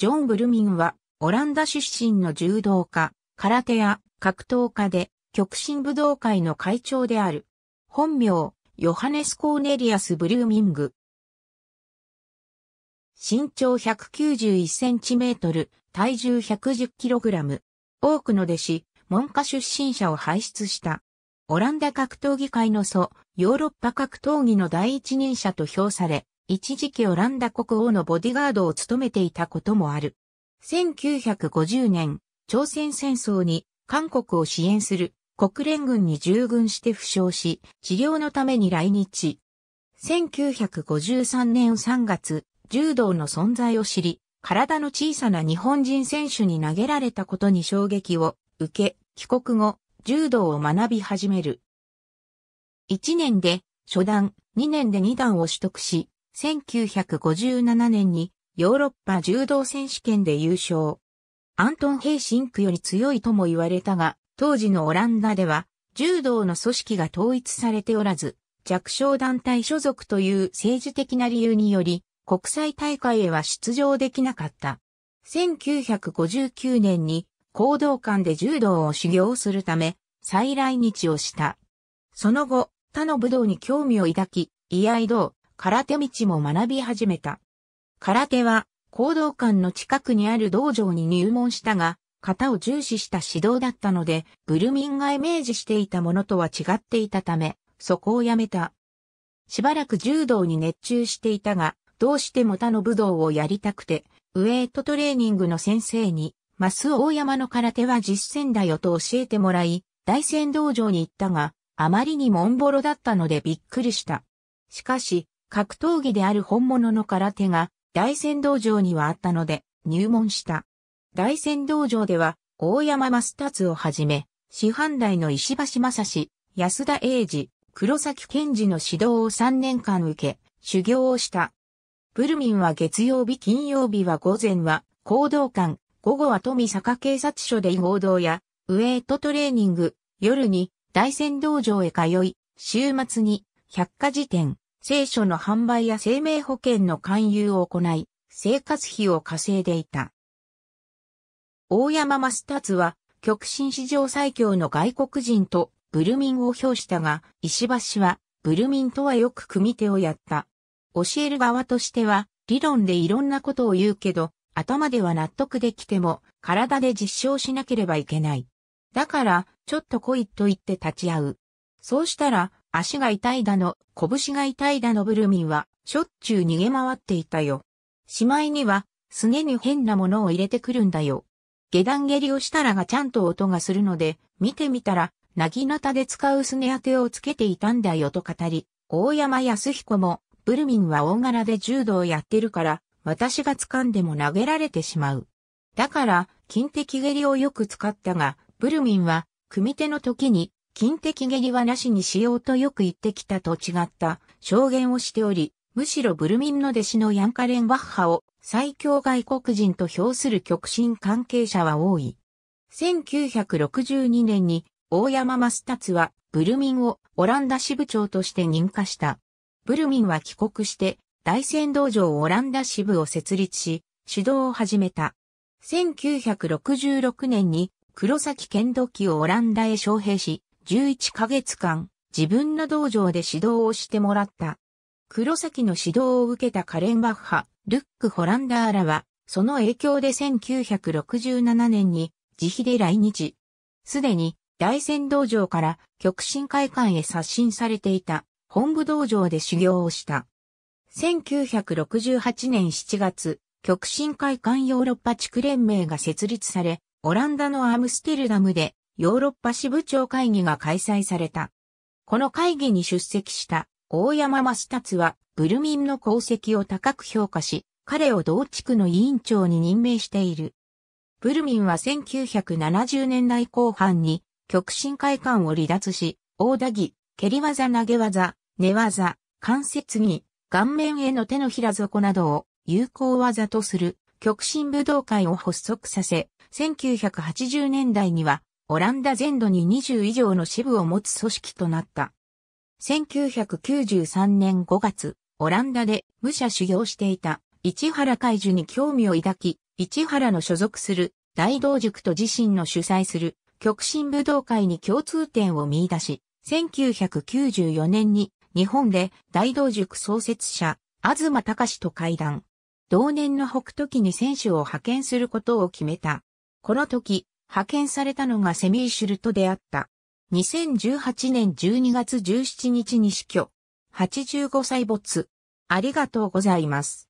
ジョン・ブルミンは、オランダ出身の柔道家、空手や格闘家で、極真武道会の会長である。本名、ヨハネス・コーネリアス・ブルーミング。身長191センチメートル、体重110キログラム。多くの弟子、門下出身者を輩出した。オランダ格闘技界の祖、ヨーロッパ格闘技の第一人者と評され、一時期オランダ国王のボディガードを務めていたこともある。1950年、朝鮮戦争に韓国を支援する国連軍に従軍して負傷し、治療のために来日。1953年3月、柔道の存在を知り、体の小さな日本人選手に投げられたことに衝撃を受け、帰国後、柔道を学び始める。1年で初段、2年で2段を取得し、1957年にヨーロッパ柔道選手権で優勝。アントン・ヘイシンクより強いとも言われたが、当時のオランダでは柔道の組織が統一されておらず、弱小団体所属という政治的な理由により、国際大会へは出場できなかった。1959年に行動館で柔道を修行するため、再来日をした。その後、他の武道に興味を抱き、居合道、空手道も学び始めた。空手は、行動館の近くにある道場に入門したが、型を重視した指導だったので、ブルミンがイメージしていたものとは違っていたため、そこをやめた。しばらく柔道に熱中していたが、どうしても他の武道をやりたくて、ウエイトトレーニングの先生に、マス大山の空手は実践だよと教えてもらい、大仙道場に行ったが、あまりにもんぼろだったのでびっくりした。しかし、格闘技である本物の空手が大仙道場にはあったので入門した。大仙道場では大山マスタツをはじめ、師範代の石橋正史、安田英二、黒崎健治の指導を3年間受け、修行をした。ブルミンは月曜日金曜日は午前は行動館、午後は富坂警察署で合同やウェイトトレーニング、夜に大仙道場へ通い、週末に百科事典、聖書の販売や生命保険の勧誘を行い、生活費を稼いでいた。大山ー達は、極真史上最強の外国人とブルミンを評したが、石橋は、ブルミンとはよく組手をやった。教える側としては、理論でいろんなことを言うけど、頭では納得できても、体で実証しなければいけない。だから、ちょっと来いと言って立ち会う。そうしたら、足が痛いだの、拳が痛いだのブルミンは、しょっちゅう逃げ回っていたよ。しまいには、すねに変なものを入れてくるんだよ。下段蹴りをしたらがちゃんと音がするので、見てみたら、なぎなたで使うすね当てをつけていたんだよと語り、大山康彦も、ブルミンは大柄で柔道をやってるから、私が掴んでも投げられてしまう。だから、金的蹴りをよく使ったが、ブルミンは、組手の時に近的下痢はなしにしようとよく言ってきたと違った証言をしており、むしろブルミンの弟子のヤンカレンバッハを最強外国人と評する極真関係者は多い。1962年に大山マスタツはブルミンをオランダ支部長として認可した。ブルミンは帰国して大仙道場オランダ支部を設立し、指導を始めた。1966年に黒崎剣道機をオランダへ招聘し、11ヶ月間、自分の道場で指導をしてもらった。黒崎の指導を受けたカレンバッハ、ルック・ホランダーらは、その影響で1967年に自費で来日。すでに大仙道場から極真会館へ刷新されていた本部道場で修行をした。1968年7月、極真会館ヨーロッパ地区連盟が設立され、オランダのアムステルダムでヨーロッパ支部長会議が開催された。この会議に出席した大山マスタツはブルミンの功績を高く評価し、彼を同地区の委員長に任命している。ブルミンは1970年代後半に極真会館を離脱し、大田技、蹴り技投げ技、寝技、関節技、顔面への手のひら底などを有効技とする極真武道会を発足させ、1980年代にはオランダ全土に20以上の支部を持つ組織となった。1993年5月、オランダで武者修行していた市原海樹に興味を抱き、市原の所属する大道塾と自身の主催する極真武道会に共通点を見出し、1994年に日本で大道塾創設者、東隆と会談。同年の北斗記に選手を派遣することを決めた。この時、派遣されたのがセミーシュルトであった。2018年12月17日に死去。85歳没。ありがとうございます。